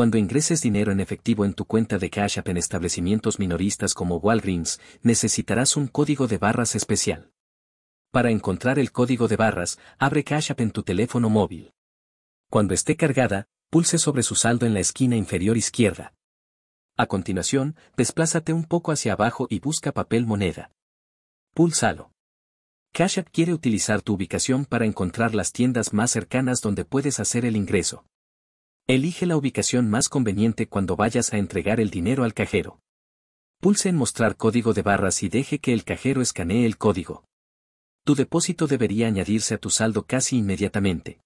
Cuando ingreses dinero en efectivo en tu cuenta de Cash App en establecimientos minoristas como Walgreens, necesitarás un código de barras especial. Para encontrar el código de barras, abre Cash App en tu teléfono móvil. Cuando esté cargada, pulse sobre su saldo en la esquina inferior izquierda. A continuación, desplázate un poco hacia abajo y busca papel moneda. Púlsalo. Cash App quiere utilizar tu ubicación para encontrar las tiendas más cercanas donde puedes hacer el ingreso. Elige la ubicación más conveniente cuando vayas a entregar el dinero al cajero. Pulse en Mostrar código de barras y deje que el cajero escanee el código. Tu depósito debería añadirse a tu saldo casi inmediatamente.